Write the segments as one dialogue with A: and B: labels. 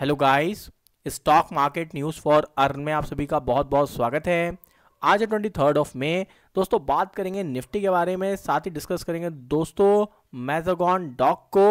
A: hello guys stock market news for earn में आप सभी का बहुत बहुत स्वागत है आज है ट्वेंटी थर्ड ऑफ मे दोस्तों बात करेंगे निफ्टी के बारे में साथ ही डिस्कस करेंगे दोस्तों मेजागॉन डॉक को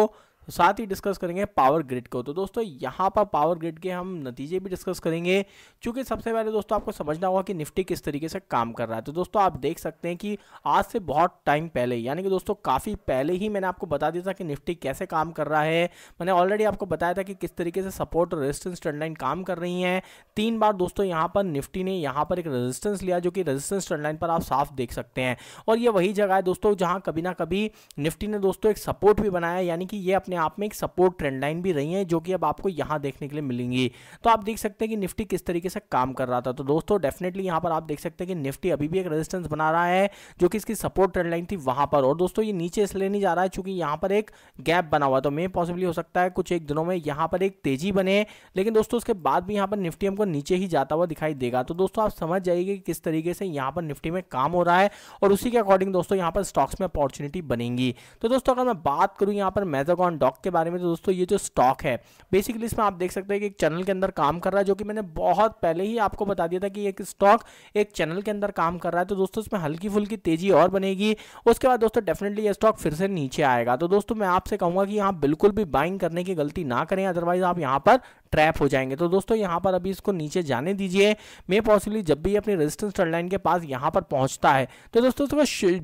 A: तो साथ ही डिस्कस करेंगे पावर ग्रिड को तो दोस्तों यहाँ पर पावर ग्रिड के हम नतीजे भी डिस्कस करेंगे क्योंकि सबसे पहले दोस्तों आपको समझना होगा कि निफ्टी किस तरीके से काम कर रहा है तो दोस्तों आप देख सकते हैं कि आज से बहुत टाइम पहले यानी कि दोस्तों काफ़ी पहले ही मैंने आपको बता दिया था कि निफ्टी कैसे काम कर रहा है मैंने ऑलरेडी आपको बताया था कि किस तरीके से सपोर्ट और रेजिस्टेंस ट्रेंडलाइन काम कर रही हैं तीन बार दोस्तों यहाँ पर निफ्टी ने यहाँ पर एक रेजिस्टेंस लिया जो कि रेजिस्टेंस ट्रेंडलाइन पर आप साफ देख सकते हैं और ये वही जगह है दोस्तों जहाँ कभी ना कभी निफ्टी ने दोस्तों एक सपोर्ट भी बनाया यानी कि ये अपने आप में एक सपोर्ट ट्रेंड लाइन भी रही है जो कि अब आपको यहां देखने के लिए मिलेंगी तो आप देख सकते हैं कि निफ्टी किस तरीके से काम कर रहा था तो दोस्तों डेफिनेटली यहां पर आप देख सकते हैं कि निफ्टी अभी भी एक रेजिस्टेंस बना रहा है जो कि इसकी सपोर्ट ट्रेंड लाइन थी वहां पर और दोस्तों ये नीचे इसलिए नहीं जा रहा है चूंकि यहां पर एक गैप बना हुआ तो मे पॉसिबली हो सकता है कुछ एक दिनों में यहां पर एक तेजी बने लेकिन दोस्तों उसके बाद भी यहां पर निफ्टी हमको नीचे ही जाता हुआ दिखाई देगा तो दोस्तों आप समझ जाइए कि किस तरीके से यहां पर निफ्टी में काम हो रहा है और उसी के अकॉर्डिंग दोस्तों यहां पर स्टॉक्स में अपॉर्चुनिटी बनेंगी तो दोस्तों अगर मैं बात करूं यहां पर मेजोकॉन स्टॉक के बारे में तो दोस्तों ये जो स्टॉक है बेसिकली इसमें आप देख सकते हैं कि एक चैनल के अंदर काम कर रहा है जो कि मैंने बहुत पहले ही आपको बता दिया था कि एक स्टॉक एक चैनल के अंदर काम कर रहा है तो दोस्तों इसमें हल्की फुल्की तेजी और बनेगी उसके बाद दोस्तों डेफिनेटली ये स्टॉक फिर से नीचे आएगा तो दोस्तों मैं आपसे कहूंगा कि यहाँ बिल्कुल भी बाइंग करने की गलती ना करें अदरवाइज आप यहाँ पर ट्रैप हो जाएंगे तो दोस्तों यहाँ पर अभी इसको नीचे जाने दीजिए मे पॉसिबली जब भी अपनी रेजिस्टेंस ट्रेड लाइन के पास यहाँ पर पहुँचता है तो दोस्तों तो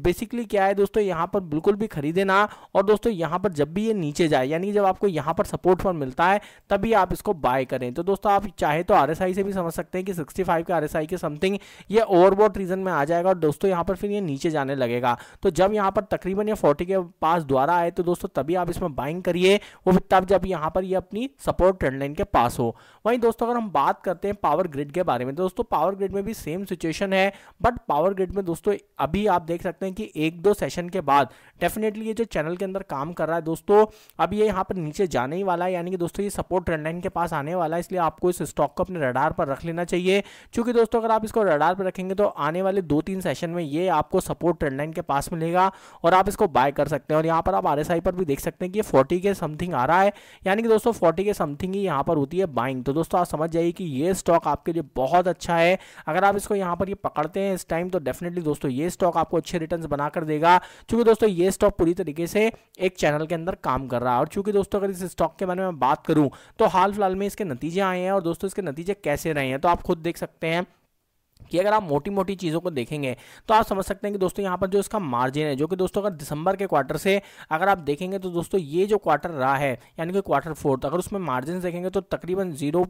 A: बेसिकली क्या है दोस्तों यहाँ पर बिल्कुल भी खरीदे ना और दोस्तों यहाँ पर जब भी ये नीचे जाए यानी जब आपको यहाँ पर सपोर्ट फॉर मिलता है तभी आप इसको बाय करें तो दोस्तों आप चाहे तो आर से भी समझ सकते हैं कि सिक्सटी के आर के समथिंग ये ओवरबोट रीजन में आ जाएगा और दोस्तों यहाँ पर फिर ये नीचे जाने लगेगा तो जब यहाँ पर तकरीबन ये फोर्टी के पास द्वारा आए तो दोस्तों तभी आप इसमें बाइंग करिए वो तब जब यहाँ पर ये अपनी सपोर्ट ट्रेंड लाइन के पास हो वहीं दोस्तों अगर हम बात करते हैं पावर ग्रिड के बारे में दोस्तों पावर ग्रिड में भी सेम सिचुएशन है बट पावर ग्रिड में दोस्तों अभी आप देख सकते हैं कि एक दो सेशन के बाद डेफिनेटली ये जो चैनल के अंदर काम कर रहा है दोस्तों अब ये यहाँ पर नीचे जाने ही वाला है यानी कि दोस्तों ये सपोर्ट ट्रेंडलाइन के पास आने वाला है इसलिए आपको इस स्टॉक को अपने रडार पर रख लेना चाहिए क्योंकि दोस्तों अगर आप इसको रडार पर रखेंगे तो आने वाले दो तीन सेशन में ये आपको सपोर्ट ट्रेंडलाइन लाइन के पास मिलेगा और आप इसको बाय कर सकते हैं और यहाँ पर आप आर पर भी देख सकते हैं कि ये फोर्टी के समथिंग आ रहा है यानी कि दोस्तों फोर्टी के समथिंग ही यहाँ पर होती है बाइंग तो दोस्तों आप समझ जाइए कि ये स्टॉक आपके लिए बहुत अच्छा है अगर आप इसको यहाँ पर ये पकड़ते हैं इस टाइम तो डेफिनेटली दोस्तों ये स्टॉक आपको अच्छे रिटर्न बनाकर देगा चूंकि दोस्तों ये स्टॉक पूरी तरीके से एक चैनल के अंदर काम कर रहा है और चूंकि दोस्तों अगर इस स्टॉक के बारे में बात करूँ तो हाल फिलहाल में इसके नतीजे आए हैं और दोस्तों इसके नतीजे कैसे रहे हैं तो आप खुद देख सकते हैं कि अगर आप मोटी मोटी चीज़ों को देखेंगे तो आप समझ सकते हैं कि दोस्तों यहाँ पर जो इसका मार्जिन है जो कि दोस्तों अगर दिसंबर के क्वार्टर से अगर आप देखेंगे तो दोस्तों ये जो क्वार्टर रहा है यानी कि क्वार्टर फोर्थ तो अगर उसमें मार्जिन देखेंगे तो तकरीबन जीरो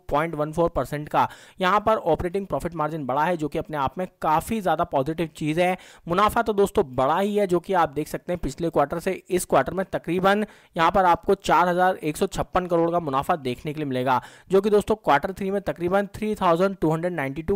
A: परसेंट का यहाँ पर ऑपरेटिंग प्रॉफिट मार्जिन बढ़ा है जो कि अपने आप में काफ़ी ज़्यादा पॉजिटिव चीज़ है मुनाफा तो दोस्तों बड़ा ही है जो कि आप देख सकते हैं पिछले क्वार्टर से इस क्वार्टर में तकरीबन यहाँ पर आपको चार करोड़ का मुनाफा देखने के लिए मिलेगा जो कि दोस्तों क्वार्टर थ्री में तकरीबन थ्री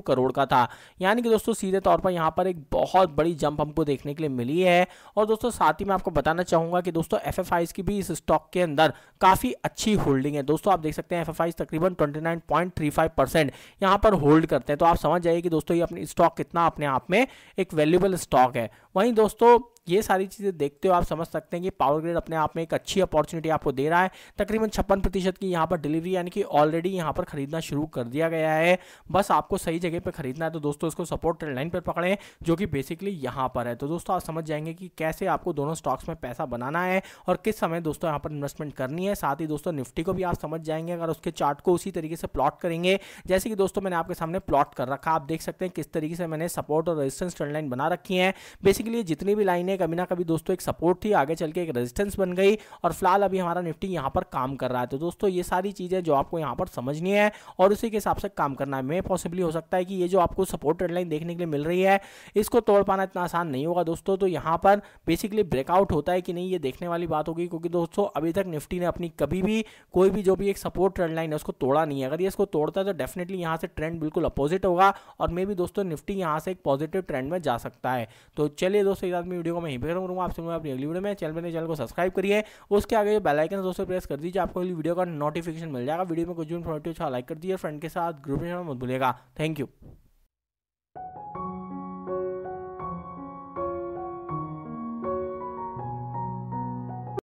A: करोड़ का था यानी कि दोस्तों सीधे तौर पर यहाँ पर एक बहुत बड़ी जंप हमको देखने के लिए मिली है और दोस्तों साथ ही मैं आपको बताना चाहूँगा कि दोस्तों एफ की भी इस स्टॉक के अंदर काफ़ी अच्छी होल्डिंग है दोस्तों आप देख सकते हैं एफ तकरीबन twenty nine point three five percent यहाँ पर होल्ड करते हैं तो आप समझ जाइए कि दोस्तों ये अपनी स्टॉक कितना अपने आप में एक वैल्यूबल स्टॉक है वहीं दोस्तों ये सारी चीज़ें देखते हो आप समझ सकते हैं कि पावर ग्रिड अपने आप में एक अच्छी अपॉर्चुनिटी आपको दे रहा है तकरीबन छप्पन प्रतिशत की यहाँ पर डिलीवरी यानी कि ऑलरेडी यहाँ पर खरीदना शुरू कर दिया गया है बस आपको सही जगह पर खरीदना है तो दोस्तों इसको सपोर्ट लाइन पर पकड़ें जो कि बेसिकली यहाँ पर है तो दोस्तों आप समझ जाएंगे कि कैसे आपको दोनों स्टॉक्स में पैसा बनाना है और किस समय दोस्तों यहाँ पर इन्वेस्टमेंट करनी है साथ ही दोस्तों निफ्टी को भी आप समझ जाएंगे अगर उसके चार्ट को उसी तरीके से प्लॉट करेंगे जैसे कि दोस्तों मैंने आपके सामने प्लॉट कर रखा आप देख सकते हैं किस तरीके से मैंने सपोर्ट और रेजिस्टेंस ट्रेंड लाइन बना रखी है बेसिकली जितनी भी लाइनें कभी ना कभी दोस्तों एक सपोर्ट थी आगे चल के एक रेजिस्टेंस बन गई और फिलहाल अभी हमारा निफ्टी यहाँ पर काम कर रहा है तो दोस्तों ये सारी चीज़ें जो आपको यहाँ पर समझनी है और उसी के हिसाब से काम करना है मे पॉसिबली हो सकता है कि ये जो आपको सपोर्ट रेडलाइन देखने के लिए मिल रही है इसको तोड़ पाना इतना आसान नहीं होगा दोस्तों तो यहाँ पर बेसिकली ब्रेकआउट होता है कि नहीं ये देखने वाली बात होगी क्योंकि दोस्तों अभी तक निफ्टी ने अपनी कभी भी कोई भी जो भी एक सपोर्ट ट्रेडलाइन है उसको तोड़ा नहीं है अगर ये इसको तोड़ता है तो डेफिनेटली यहाँ से ट्रेंड बिल्कुल अपोजिट होगा और मे भी दोस्तों निफ्टी यहाँ से एक पॉजिटिव ट्रेंड में जा सकता है तो चलिए दोस्तों एक आदमी वीडियो को मैं यहीं पर करूँगा आपसे मैं अपनी अगली वीडियो में चैनल पर चैनल को सब्सक्राइब करिए उसके आगे बेलाइकन दोस्तों प्रेस कर दीजिए आपको अगली वीडियो का नोटिफिकेशन मिल जाएगा वीडियो में कुछ भी इन्फॉर्मेटिव अच्छा लाइक कर दिए फ्रेंड के साथ ग्रुप में मत भूलेगा थैंक यू